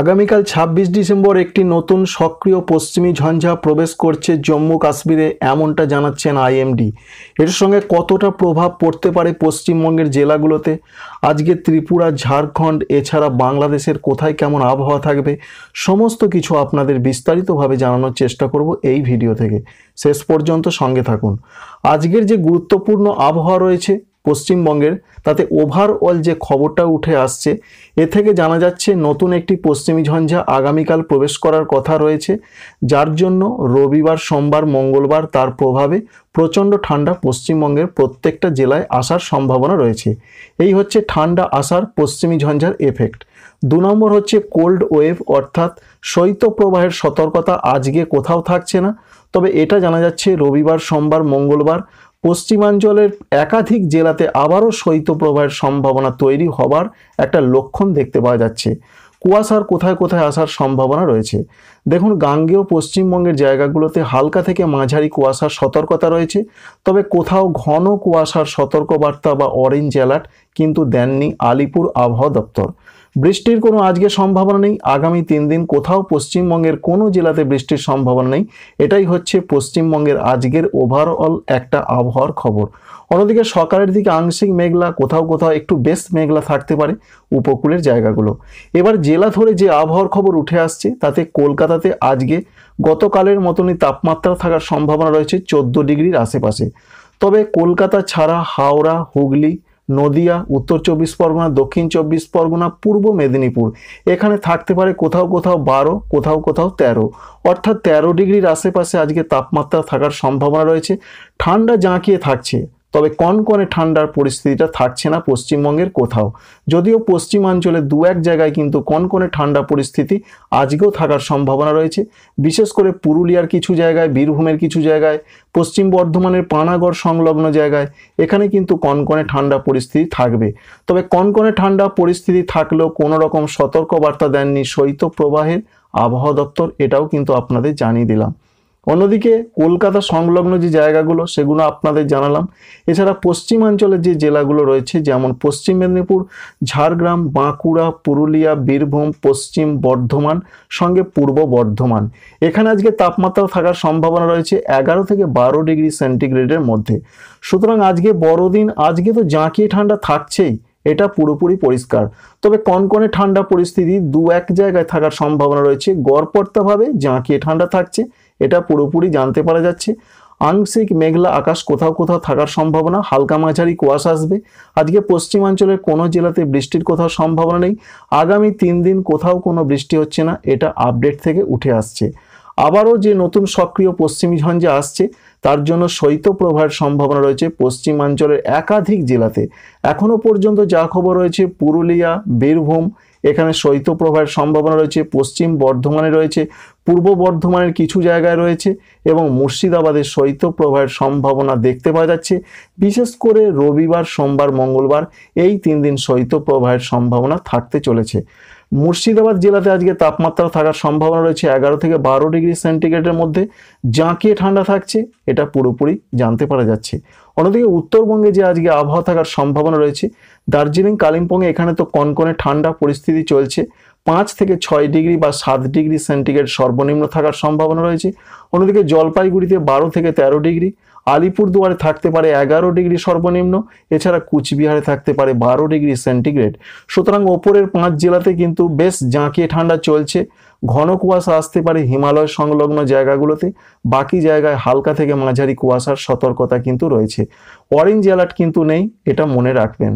আগামীকাল ছাব্বিশ ডিসেম্বর একটি নতুন সক্রিয় পশ্চিমী ঝঞ্ঝা প্রবেশ করছে জম্মু কাশ্মীরে এমনটা জানাচ্ছেন আইএমডি এর সঙ্গে কতটা প্রভাব পড়তে পারে পশ্চিমবঙ্গের জেলাগুলোতে আজকে ত্রিপুরা ঝাড়খণ্ড এছাড়া বাংলাদেশের কোথায় কেমন আবহাওয়া থাকবে সমস্ত কিছু আপনাদের বিস্তারিতভাবে জানানোর চেষ্টা করব এই ভিডিও থেকে শেষ পর্যন্ত সঙ্গে থাকুন আজকের যে গুরুত্বপূর্ণ আবহাওয়া রয়েছে পশ্চিমবঙ্গের তাতে ওভারঅল যে খবরটা উঠে আসছে এ থেকে জানা যাচ্ছে নতুন একটি পশ্চিমী ঝঞ্ঝা আগামীকাল প্রবেশ করার কথা রয়েছে যার জন্য রবিবার সোমবার মঙ্গলবার তার প্রভাবে প্রচণ্ড ঠান্ডা পশ্চিমবঙ্গের প্রত্যেকটা জেলায় আসার সম্ভাবনা রয়েছে এই হচ্ছে ঠান্ডা আসার পশ্চিমী ঝঞ্ঝার এফেক্ট দু নম্বর হচ্ছে কোল্ড ওয়েভ অর্থাৎ শৈত্যপ্রবাহের সতর্কতা আজকে কোথাও থাকছে না তবে এটা জানা যাচ্ছে রবিবার সোমবার মঙ্গলবার পশ্চিমাঞ্চলের একাধিক জেলাতে আবারও শৈত্যপ্রবাহের সম্ভাবনা তৈরি হবার একটা লক্ষণ দেখতে পাওয়া যাচ্ছে কুয়াশার কোথায় কোথায় আসার সম্ভাবনা রয়েছে দেখুন গাঙ্গেয় পশ্চিমবঙ্গের জায়গাগুলোতে হালকা থেকে মাঝারি কুয়াশার সতর্কতা রয়েছে তবে কোথাও ঘন কুয়াশার সতর্কবার্তা বা অরেঞ্জ অ্যালার্ট কিন্তু দেননি আলিপুর আবহাওয়া দপ্তর বৃষ্টির কোনো আজকে সম্ভাবনা নেই আগামী তিন দিন কোথাও পশ্চিমবঙ্গের কোনো জেলাতে বৃষ্টির সম্ভাবনা নেই এটাই হচ্ছে পশ্চিমবঙ্গের আজকের ওভারঅল একটা আবহাওয়ার খবর অন্যদিকে সকালের দিকে আংশিক মেঘলা কোথাও কোথাও একটু বেশ মেঘলা থাকতে পারে উপকূলের জায়গাগুলো এবার জেলা ধরে যে আবহাওয়ার খবর উঠে আসছে তাতে কলকাতাতে আজকে গতকালের মতনই তাপমাত্রা থাকার সম্ভাবনা রয়েছে চোদ্দো ডিগ্রির আশেপাশে তবে কলকাতা ছাড়া হাওড়া হুগলি নদিয়া উত্তর চব্বিশ পরগনা দক্ষিণ চব্বিশ পরগনা পূর্ব মেদিনীপুর এখানে থাকতে পারে কোথাও কোথাও বারো কোথাও কোথাও তেরো অর্থাৎ তেরো ডিগ্রির আশেপাশে আজকে তাপমাত্রা থাকার সম্ভাবনা রয়েছে ঠান্ডা জাঁকিয়ে থাকছে তবে কনকনে ঠান্ডার পরিস্থিতিটা থাকছে না পশ্চিমবঙ্গের কোথাও যদিও পশ্চিমাঞ্চলে দু এক জায়গায় কিন্তু কনকনে ঠান্ডা পরিস্থিতি আজকেও থাকার সম্ভাবনা রয়েছে বিশেষ করে পুরুলিয়ার কিছু জায়গায় বীরভূমের কিছু জায়গায় পশ্চিম বর্ধমানের পানাগড় সংলগ্ন জায়গায় এখানে কিন্তু কনকনে ঠান্ডা পরিস্থিতি থাকবে তবে কনকনে ঠান্ডা পরিস্থিতি থাকলেও কোনো রকম সতর্কবার্তা দেননি শৈত্যপ্রবাহের আবহাওয়া দপ্তর এটাও কিন্তু আপনাদের জানিয়ে দিলাম অন্যদিকে কলকাতা সংলগ্ন যে জায়গাগুলো সেগুলো আপনাদের জানালাম এছাড়া পশ্চিমাঞ্চলের যে জেলাগুলো রয়েছে যেমন পশ্চিম মেদিনীপুর ঝাড়গ্রাম বাঁকুড়া পুরুলিয়া বীরভূম পশ্চিম বর্ধমান সঙ্গে পূর্ব বর্ধমান এখানে আজকে তাপমাত্রা থাকার সম্ভাবনা রয়েছে এগারো থেকে বারো ডিগ্রি সেন্টিগ্রেডের মধ্যে সুতরাং আজকে বড়দিন আজকে তো জাঁকিয়ে ঠান্ডা থাকছেই এটা পুরোপুরি পরিষ্কার তবে কনকনে ঠান্ডা পরিস্থিতি দু এক জায়গায় থাকার সম্ভাবনা রয়েছে গড়পর্তাভাবে জাঁকিয়ে ঠান্ডা থাকছে এটা পুরোপুরি জানতে পারা যাচ্ছে আংশিক মেঘলা আকাশ কোথাও কোথাও থাকার সম্ভাবনা হালকা মাঝারি কুয়াশা আসবে আজকে পশ্চিমাঞ্চলের কোনো জেলাতে বৃষ্টির কোথাও সম্ভাবনা নেই আগামী তিন দিন কোথাও কোনো বৃষ্টি হচ্ছে না এটা আপডেট থেকে উঠে আসছে আবারও যে নতুন সক্রিয় পশ্চিমী ঝঞ্ঝা আসছে তার জন্য শৈত্যপ্রবাহের সম্ভাবনা রয়েছে পশ্চিমাঞ্চলের একাধিক জেলাতে এখনও পর্যন্ত যা খবর রয়েছে পুরুলিয়া বীরভূম এখানে শৈত্যপ্রবাহের সম্ভাবনা রয়েছে পশ্চিম বর্ধমানে রয়েছে পূর্ব বর্ধমানের কিছু জায়গায় রয়েছে এবং মুর্শিদাবাদের শৈত্যপ্রবাহের সম্ভাবনা দেখতে পাওয়া যাচ্ছে বিশেষ করে রবিবার সোমবার মঙ্গলবার এই তিন দিন শৈত্যপ্রবাহের সম্ভাবনা থাকতে চলেছে মুর্শিদাবাদ জেলাতে আজকে তাপমাত্রা থাকার সম্ভাবনা রয়েছে এগারো থেকে বারো ডিগ্রি সেন্টিগ্রেডের মধ্যে জাঁকিয়ে ঠান্ডা থাকছে এটা পুরোপুরি জানতে পারা যাচ্ছে অন্যদিকে উত্তরবঙ্গে যে আজকে আবহাওয়া থাকার সম্ভাবনা রয়েছে দার্জিলিং কালিম্পং এখানে তো কনকনে ঠান্ডা পরিস্থিতি চলছে পাঁচ থেকে ছয় ডিগ্রি বা সাত ডিগ্রি সেন্টিগ্রেড সর্বনিম্ন থাকার সম্ভাবনা রয়েছে অন্যদিকে জলপাইগুড়িতে বারো থেকে ১৩ ডিগ্রি আলিপুরদুয়ারে থাকতে পারে এগারো ডিগ্রি সর্বনিম্ন এছাড়া কুচবিহারে থাকতে পারে বারো ডিগ্রি সেন্টিগ্রেড সুতরাং ওপরের পাঁচ জেলাতে কিন্তু বেশ জাঁকিয়ে ঠান্ডা চলছে ঘন কুয়াশা আসতে পারে হিমালয় সংলগ্ন জায়গাগুলোতে বাকি জায়গায় হালকা থেকে মাঝারি কুয়াশার সতর্কতা কিন্তু রয়েছে অরেঞ্জ অ্যালার্ট কিন্তু নেই এটা মনে রাখবেন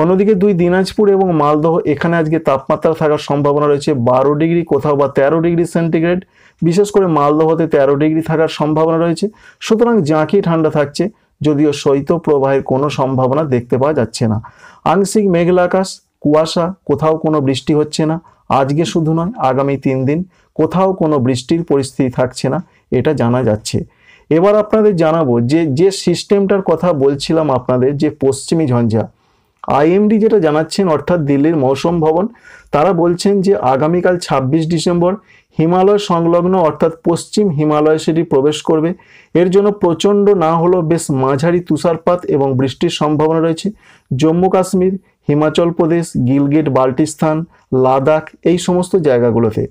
অন্যদিকে দুই দিনাজপুর এবং মালদহ এখানে আজকে তাপমাত্রা থাকার সম্ভাবনা রয়েছে বারো ডিগ্রি কোথাও বা তেরো ডিগ্রি সেন্টিগ্রেড বিশেষ করে মালদহতে তেরো ডিগ্রি থাকার সম্ভাবনা রয়েছে সুতরাং জাঁকি ঠান্ডা থাকছে যদিও শৈত্যপ্রবাহের কোনো সম্ভাবনা দেখতে পাওয়া যাচ্ছে না আংশিক মেঘলা আকাশ কুয়াশা কোথাও কোনো বৃষ্টি হচ্ছে না আজকে শুধু নয় আগামী তিন দিন কোথাও কোনো বৃষ্টির পরিস্থিতি থাকছে না এটা জানা যাচ্ছে এবার আপনাদের জানাবো যে যে সিস্টেমটার কথা বলছিলাম আপনাদের যে পশ্চিমী ঝঞ্ঝা আইএমডি যেটা জানাচ্ছেন অর্থাৎ দিল্লির মৌসুম ভবন তারা বলছেন যে আগামীকাল ২৬ ডিসেম্বর হিমালয় সংলগ্ন অর্থাৎ পশ্চিম হিমালয় সেটি প্রবেশ করবে এর জন্য প্রচণ্ড না হলেও বেশ মাঝারি তুষারপাত এবং বৃষ্টির সম্ভাবনা রয়েছে জম্মু কাশ্মীর হিমাচল প্রদেশ গিলগিট বাল্টিস্তান লাদাখ এই সমস্ত জায়গাগুলোতে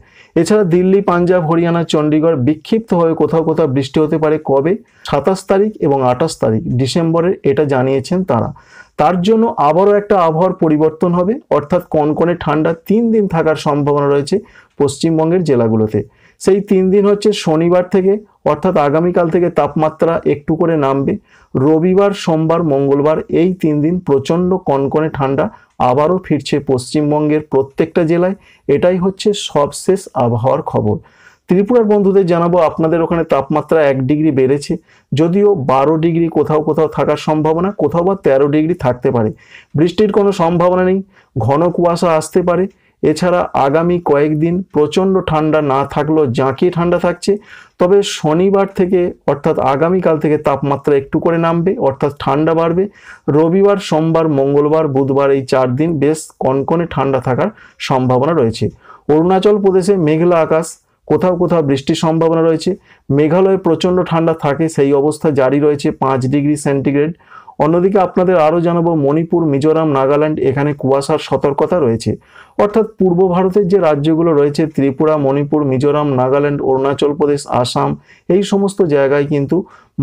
এছাড়া দিল্লি পাঞ্জাব হরিয়ানা চণ্ডীগড় বিক্ষিপ্তভাবে কোথাও কোথাও বৃষ্টি হতে পারে কবে সাতাশ তারিখ এবং আঠাশ তারিখ ডিসেম্বরের এটা জানিয়েছেন তারা তার জন্য আবারও একটা আবহাওয়ার পরিবর্তন হবে অর্থাৎ কনকনে ঠান্ডা তিন দিন থাকার সম্ভাবনা রয়েছে পশ্চিমবঙ্গের জেলাগুলোতে সেই তিন দিন হচ্ছে শনিবার থেকে অর্থাৎ আগামীকাল থেকে তাপমাত্রা একটু করে নামবে রবিবার সোমবার মঙ্গলবার এই তিন দিন প্রচণ্ড কনকনে ঠান্ডা আবারও ফিরছে পশ্চিমবঙ্গের প্রত্যেকটা জেলায় এটাই হচ্ছে সবশেষ আবহাওয়ার খবর ত্রিপুরার বন্ধুদের জানাবো আপনাদের ওখানে তাপমাত্রা এক ডিগ্রি বেড়েছে যদিও বারো ডিগ্রি কোথাও কোথাও থাকার সম্ভাবনা কোথাও বা তেরো ডিগ্রি থাকতে পারে বৃষ্টির কোনো সম্ভাবনা নেই ঘন কুয়াশা আসতে পারে এছাড়া আগামী কয়েকদিন প্রচণ্ড ঠান্ডা না থাকলেও জাঁকিয়ে ঠান্ডা থাকছে তবে শনিবার থেকে অর্থাৎ আগামীকাল থেকে তাপমাত্রা একটু করে নামবে অর্থাৎ ঠান্ডা বাড়বে রবিবার সোমবার মঙ্গলবার বুধবার এই চার দিন বেশ কনকনে ঠান্ডা থাকার সম্ভাবনা রয়েছে অরুণাচল প্রদেশে মেঘলা আকাশ কোথাও কোথাও বৃষ্টির সম্ভাবনা রয়েছে মেঘালয়ে প্রচণ্ড ঠান্ডা থাকে সেই অবস্থা জারি রয়েছে পাঁচ ডিগ্রি সেন্টিগ্রেড অন্যদিকে আপনাদের আরও জানাবো মণিপুর মিজোরাম নাগাল্যান্ড এখানে কুয়াশার সতর্কতা রয়েছে অর্থাৎ পূর্ব ভারতের যে রাজ্যগুলো রয়েছে ত্রিপুরা মণিপুর মিজোরাম নাগাল্যান্ড অরুণাচল প্রদেশ আসাম এই সমস্ত জায়গায় কিন্তু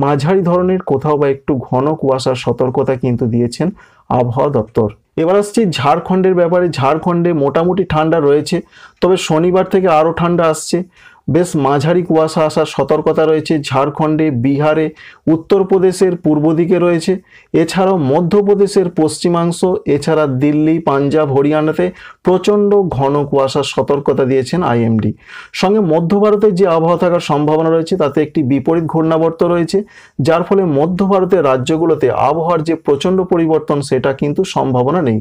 মাঝারি ধরনের কোথাও বা একটু ঘন কুয়াশার সতর্কতা কিন্তু দিয়েছেন আবহাওয়া দপ্তর এবার আসছি ঝাড়খণ্ডের ব্যাপারে ঝাড়খণ্ডে মোটামুটি ঠান্ডা রয়েছে তবে শনিবার থেকে আরও ঠান্ডা আসছে বেশ মাঝারি কুয়াশা আসার সতর্কতা রয়েছে ঝাড়খণ্ডে বিহারে উত্তরপ্রদেশের পূর্ব দিকে রয়েছে এছাড়াও মধ্যপ্রদেশের পশ্চিমাংশ এছাড়া দিল্লি পাঞ্জাব হরিয়ানাতে প্রচণ্ড ঘন কুয়াশার সতর্কতা দিয়েছেন আইএমডি সঙ্গে মধ্য ভারতে যে আবহাওয়া থাকার সম্ভাবনা রয়েছে তাতে একটি বিপরীত ঘূর্ণাবর্ত রয়েছে যার ফলে মধ্য ভারতের রাজ্যগুলোতে আবহাওয়ার যে প্রচণ্ড পরিবর্তন সেটা কিন্তু সম্ভাবনা নেই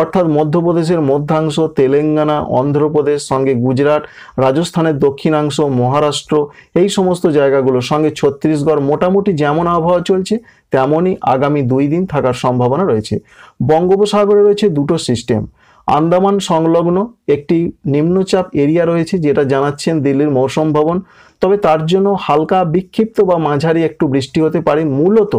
অর্থাৎ মধ্যপ্রদেশের মধ্যাংশ তেলেঙ্গানা অন্ধ্রপ্রদেশ সঙ্গে গুজরাট রাজস্থানের দক্ষিণাংশ অংশ মহারাষ্ট্র এই সমস্ত জায়গাগুলোর সঙ্গে ছত্তিশগড় মোটামুটি যেমন আবহাওয়া চলছে তেমনই আগামী দুই দিন থাকার সম্ভাবনা রয়েছে বঙ্গোপসাগরে রয়েছে দুটো সিস্টেম আন্দামান সংলগ্ন একটি নিম্নচাপ এরিয়া রয়েছে যেটা জানাচ্ছেন দিল্লির মৌসুম ভবন তবে তার জন্য হালকা বিক্ষিপ্ত বা মাঝারি একটু বৃষ্টি হতে পারে মূলত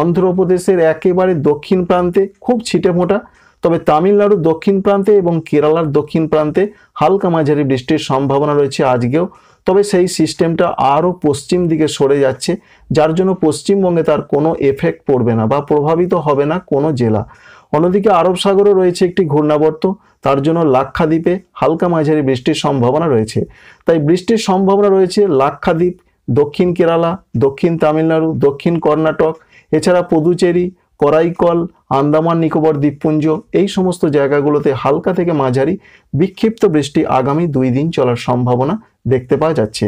অন্ধ্রপ্রদেশের একেবারে দক্ষিণ প্রান্তে খুব ছিটে ফোঁটা তবে তামিলনাড়ুর দক্ষিণ প্রান্তে এবং কেরালার দক্ষিণ প্রান্তে হালকা মাঝারি বৃষ্টির সম্ভাবনা রয়েছে আজকেও তবে সেই সিস্টেমটা আরও পশ্চিম দিকে সরে যাচ্ছে যার জন্য পশ্চিমবঙ্গে তার কোনো এফেক্ট পড়বে না বা প্রভাবিত হবে না কোনো জেলা অন্যদিকে আরব সাগরে রয়েছে একটি ঘূর্ণাবর্ত তার জন্য লাক্ষাদ্বীপে হালকা মাঝারি বৃষ্টির সম্ভাবনা রয়েছে তাই বৃষ্টির সম্ভাবনা রয়েছে লাক্ষাদ্বীপ দক্ষিণ কেরালা দক্ষিণ তামিলনাড়ু দক্ষিণ কর্ণাটক এছাড়া পুদুচেরি করাইকল আন্দামান নিকোবর দ্বীপপুঞ্জ এই সমস্ত জায়গাগুলোতে হালকা থেকে মাঝারি বিক্ষিপ্ত বৃষ্টি আগামী দুই দিন চলার সম্ভাবনা দেখতে পাওয়া যাচ্ছে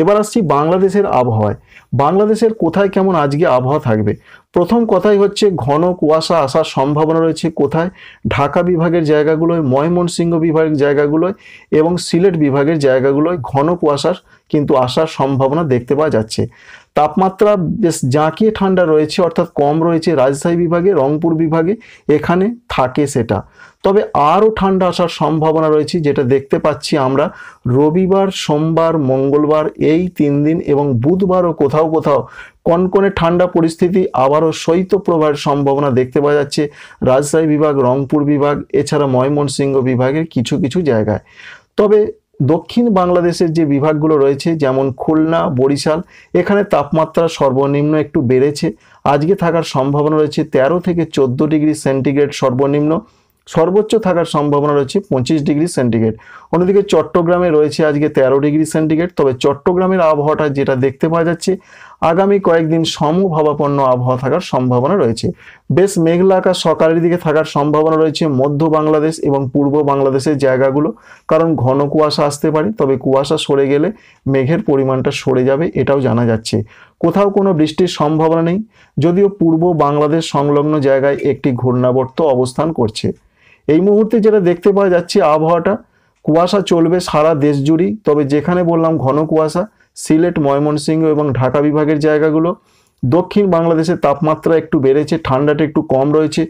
এবার আসছি বাংলাদেশের আবহাওয়ায় বাংলাদেশের কোথায় কেমন আজকে আবহাওয়া থাকবে প্রথম কথাই হচ্ছে ঘন কুয়াশা আসার সম্ভাবনা রয়েছে কোথায় ঢাকা বিভাগের জায়গাগুলোয় ময়মনসিংহ বিভাগের জায়গাগুলোয় এবং সিলেট বিভাগের জায়গাগুলোয় ঘন কুয়াশার কিন্তু আসার সম্ভাবনা দেখতে পাওয়া যাচ্ছে তাপমাত্রা বেশ জাঁকিয়ে ঠান্ডা রয়েছে অর্থাৎ কম রয়েছে রাজশাহী বিভাগে রংপুর বিভাগে এখানে থাকে সেটা তবে আরও ঠান্ডা আসার সম্ভাবনা রয়েছে যেটা দেখতে পাচ্ছি আমরা রবিবার সোমবার মঙ্গলবার এই তিন দিন এবং বুধবারও কোথাও কোথাও কনকনে ঠান্ডা পরিস্থিতি আবারও শৈত্যপ্রবাহের সম্ভাবনা দেখতে পাওয়া যাচ্ছে রাজশাহী বিভাগ রংপুর বিভাগ এছাড়া ময়মনসিংহ বিভাগের কিছু কিছু জায়গায় তবে দক্ষিণ বাংলাদেশের যে বিভাগগুলো রয়েছে যেমন খুলনা বরিশাল এখানে তাপমাত্রা সর্বনিম্ন একটু বেড়েছে আজকে থাকার সম্ভাবনা রয়েছে ১৩ থেকে ১৪ ডিগ্রি সেন্টিগ্রেড সর্বনিম্ন সর্বোচ্চ থাকার সম্ভাবনা রয়েছে পঁচিশ ডিগ্রি সেন্টিগ্রেড অন্যদিকে চট্টগ্রামে রয়েছে আজকে ১৩ ডিগ্রি সেন্টিগ্রেড তবে চট্টগ্রামের আবহাওয়াটা যেটা দেখতে পাওয়া যাচ্ছে আগামী কয়েকদিন সমভাবাপন্ন আবহাওয়া থাকার সম্ভাবনা রয়েছে বেশ মেঘলা আকাশ সকালের দিকে থাকার সম্ভাবনা রয়েছে মধ্য বাংলাদেশ এবং পূর্ব বাংলাদেশের জায়গাগুলো কারণ ঘন কুয়াশা আসতে পারে তবে কুয়াশা সরে গেলে মেঘের পরিমাণটা সরে যাবে এটাও জানা যাচ্ছে কোথাও কোনো বৃষ্টির সম্ভাবনা নেই যদিও পূর্ব বাংলাদেশ সংলগ্ন জায়গায় একটি ঘূর্ণাবর্ত অবস্থান করছে এই মুহূর্তে যেটা দেখতে পাওয়া যাচ্ছে আবহাওয়াটা কুয়াশা চলবে সারা দেশ জুড়েই তবে যেখানে বললাম ঘন কুয়াশা সিলেট ময়মনসিংহ এবং ঢাকা বিভাগের জায়গাগুলো দক্ষিণ বাংলাদেশে তাপমাত্রা একটু বেড়েছে ঠান্ডাটা একটু কম রয়েছে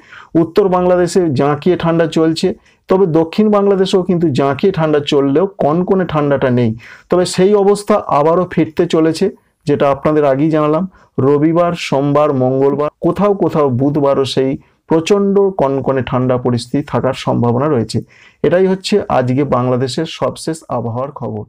উত্তর বাংলাদেশে জাঁকিয়ে ঠান্ডা চলছে তবে দক্ষিণ বাংলাদেশেও কিন্তু জাঁকিয়ে ঠান্ডা চললেও কনকনে ঠান্ডাটা নেই তবে সেই অবস্থা আবারও ফিরতে চলেছে যেটা আপনাদের আগেই জানালাম রবিবার সোমবার মঙ্গলবার কোথাও কোথাও বুধবারও সেই প্রচণ্ড কনকনে ঠান্ডা পরিস্থিতি থাকার সম্ভাবনা রয়েছে এটাই হচ্ছে আজকে বাংলাদেশের সবশেষ আবহাওয়ার খবর